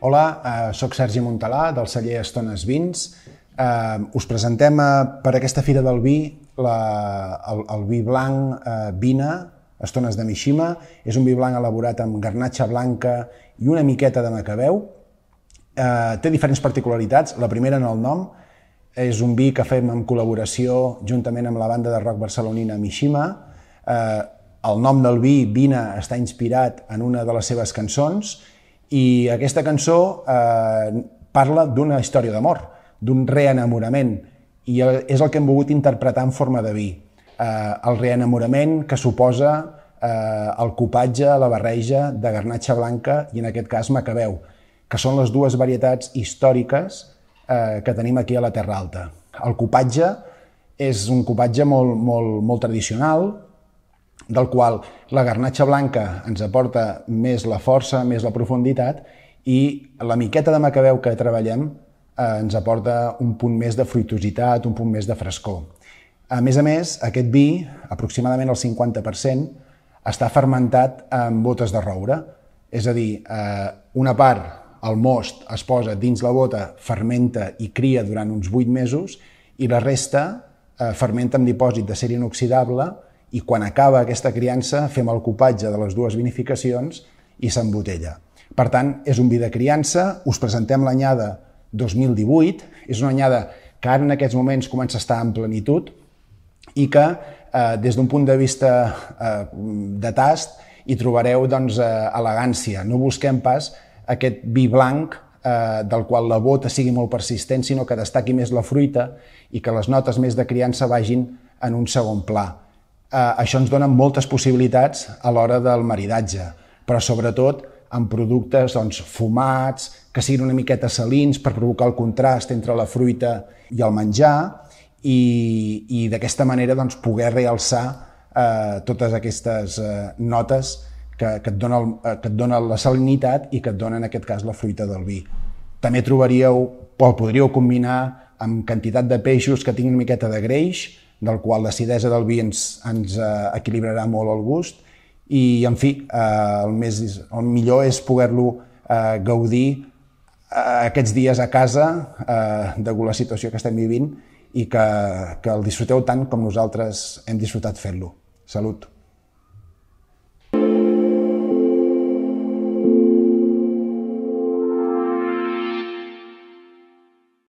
Hola, eh, sóc Sergi Montalà, del celler Estones Vins. Eh, us presentem eh, per aquesta Fira del Vi la, el, el vi blanc eh, Vina, Estones de Mishima. És un vi blanc elaborat amb garnatxa blanca i una miqueta de macabeu. Eh, té diferents particularitats. La primera en el nom, és un vi que fem en col·laboració juntament amb la banda de rock barcelonina Mishima. Eh, el nom del vi, Vina, està inspirat en una de les seves cançons i aquesta cançó eh, parla d'una història d'amor, d'un reenamorament, i és el que hem volgut interpretar en forma de vi. Eh, el reenamorament que suposa eh, el copatge, la barreja de garnatxa blanca i en aquest cas macabeu, que són les dues varietats històriques eh, que tenim aquí a la Terra Alta. El copatge és un copatge molt, molt, molt tradicional, del qual la garnatxa blanca ens aporta més la força, més la profunditat, i la miqueta de macabeu que treballem eh, ens aporta un punt més de fruitositat, un punt més de frescor. A més a més, aquest vi, aproximadament el 50%, està fermentat amb botes de roure. És a dir, eh, una part, el most, es posa dins la bota, fermenta i cria durant uns 8 mesos, i la resta eh, fermenta amb dipòsit de ser inoxidable, i quan acaba aquesta criança fem el copatge de les dues vinificacions i s'embotella. Per tant, és un vi de criança, us presentem l'anyada 2018, és una anyada que ara en aquests moments comença a estar en plenitud i que eh, des d'un punt de vista eh, de tast hi trobareu doncs, eh, elegància. No busquem pas aquest vi blanc eh, del qual la bota sigui molt persistent, sinó que destaqui més la fruita i que les notes més de criança vagin en un segon pla eh, això ens dona moltes possibilitats a l'hora del maridatge, però sobretot amb productes doncs, fumats, que siguin una miqueta salins per provocar el contrast entre la fruita i el menjar i, i d'aquesta manera doncs, poder realçar eh, totes aquestes eh, notes que, que, et dona el, eh, que et dona la salinitat i que et dona en aquest cas la fruita del vi. També trobaríeu, o podríeu combinar amb quantitat de peixos que tinguin una miqueta de greix, del qual l'acidesa del vi ens, ens eh, equilibrarà molt el gust i, en fi, eh, el, més, el millor és poder-lo eh, gaudir eh, aquests dies a casa eh, de la situació que estem vivint i que, que el disfruteu tant com nosaltres hem disfrutat fent-lo. Salut!